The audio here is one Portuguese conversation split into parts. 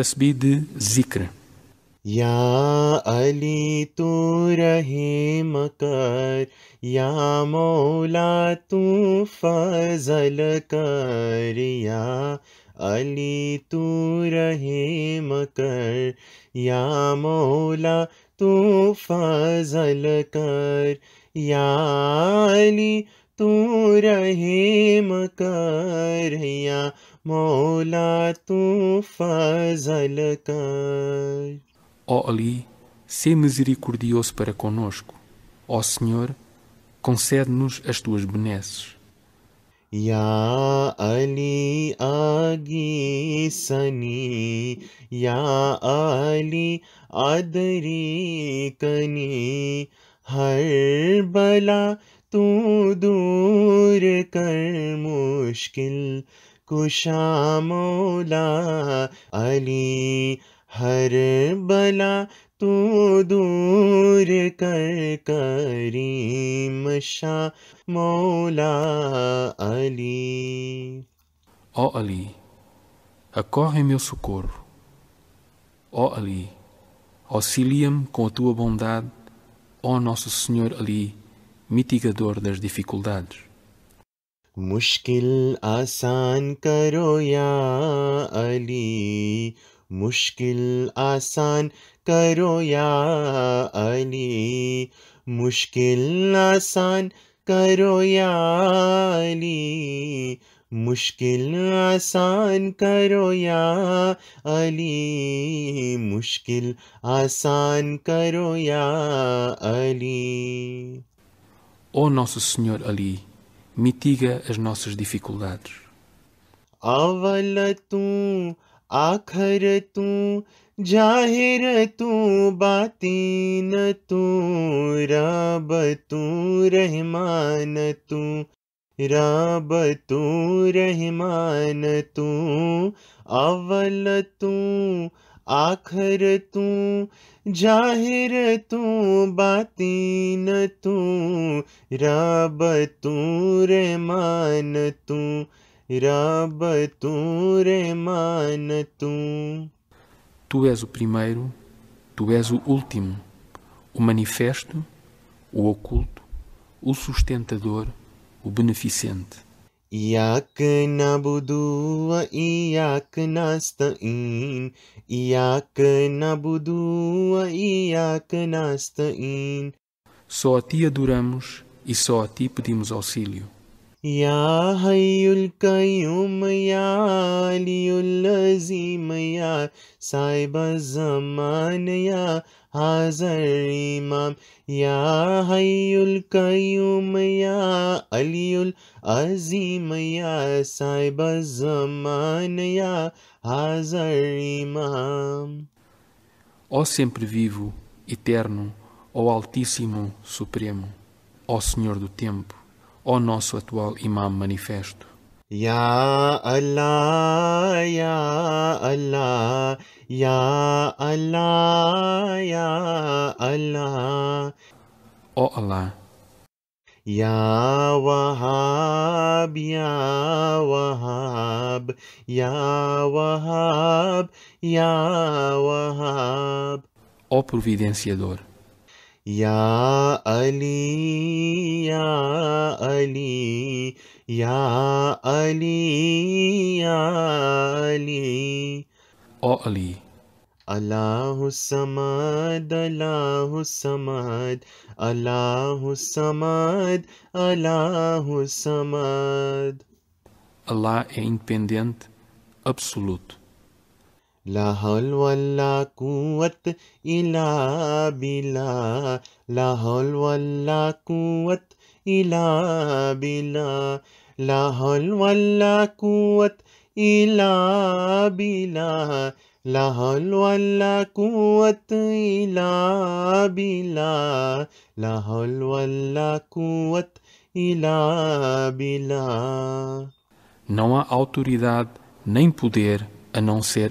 तस्बीद ज़िक्र या अली तू रहे मकर या मौला तू फजल कर या अली तू रहे मकर या मौला तू फजल कर या अली तू रहम कर या मौला तू फजल कर Ó oh Ali, sê misericordioso para conosco. Ó Senhor, concede-nos as tuas benesses. Ya Ali agi sani, Ya Ali adri kani, Har तू दूर कर मुश्किल कुशा Mola Ali, Har बला तू दूर कर करीम Shah Mola Ali. Ó oh, Ali, acorre em meu socorro. Ó oh, Ali, auxilia-me com a tua bondade. Ó oh, nosso Senhor Ali, mitigador das dificuldades. Mushkil asan karo ya Ali, Mushkil asan karo ya Ali, Mushkil asan karo ya Ali, मुश्किल आसान करो या अली मुश्किल आसान करो ya Ali ó Nosso Senhor Ali, mitiga as nossas dificuldades. Avalatum, akharatum, jahiratum, batinatum, rabatum, rahmanatum. tu, तू tu, तू अवल तू आखर तू जाहिर तू बातीन तू रब तू रे मान तू रब तू रे मान तू Tu és o primeiro, tu és o último, o manifesto, o oculto, o sustentador, o beneficente. Ia que nabudua iak nastain que nabudua iak nastain Só a ti adoramos e só a ti pedimos auxílio. يا حي القيوم يا علي العظيم يا صاحب الزمان يا حاضر إمام يا حي القيوم يا علي العظيم يا صاحب الزمان يا حاضر إمام Ó sempre vivo, eterno, ó Altíssimo Supremo, ó Senhor do Tempo, ó nosso atual imam manifesto. Ya Allah, Ya Allah, Ya Allah, Ya Allah. Ó oh Allah. Ya Wahab, Ya Wahab, Ya Wahab, Ya Wahab. oh Providenciador. Ya Ali, Ya Ali, Ya Ali, Ya Ali. O Ali. Allahu Samad, Allahu Samad, Allahu Samad, Allahu Samad. Allah é independente, absoluto. La haul wala quwwat illa La haul wala quwwat illa La haul wala quwwat illa La haul wala quwwat illa La haul wala Não há autoridade nem poder a não ser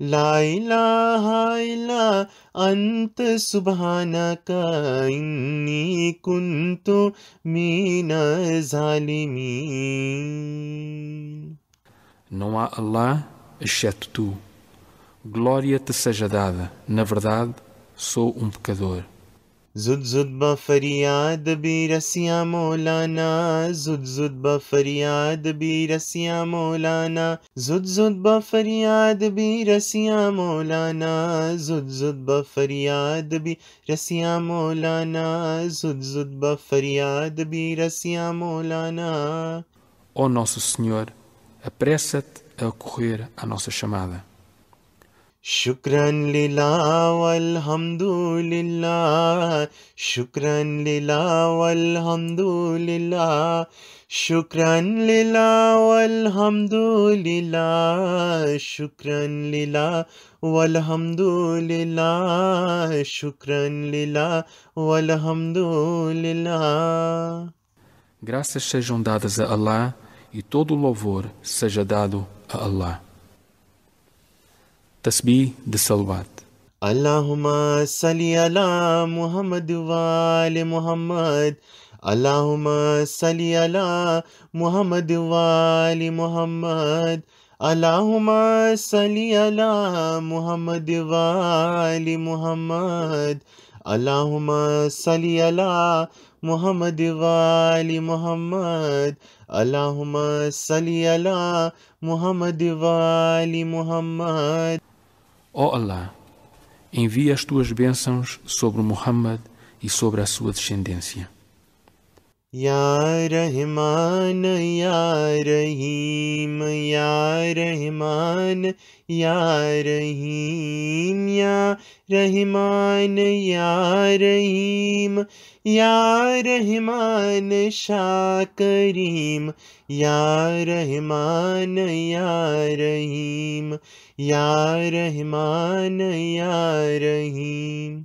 لا إله إلا أنت سبحانك إني كنت من Não há Allah exceto tu. Glória te seja dada. Na verdade, sou um pecador. زود زود با فریاد بی رسیا مولانا زود زود با فریاد بی رسیا مولانا زود زود با فریاد بی رسیا مولانا زود زود با فریاد بی رسیا مولانا زود زود با فریاد بی reciam Molana. Ó oh Nosso Senhor, apressa-te a ocorrer à nossa chamada. Shukran lila walhamdulillah Shukran lila walhamdulillah Shukran lila walhamdulillah Shukran lila walhamdulillah Shukran lila walhamdulillah Graças sejam dadas a Allah e todo louvor seja dado a Allah تسبیح دسلوات اللہ صلی اللہ محمد وال محمد اللہ صلی اللہ محمد وال محمد اللہ صلی اللہ محمد وال محمد اللہ صلی اللہ محمد وال محمد اللہ صلی اللہ محمد وال محمد Ó oh Allah, envia as tuas bênçãos sobre Muhammad e sobre a sua descendência. या रहमान या रहीम या रहमान या रहीम या रहमान या रहीम या रहमान शाह करीम या रहमान या रहीम या रहमान या रहीम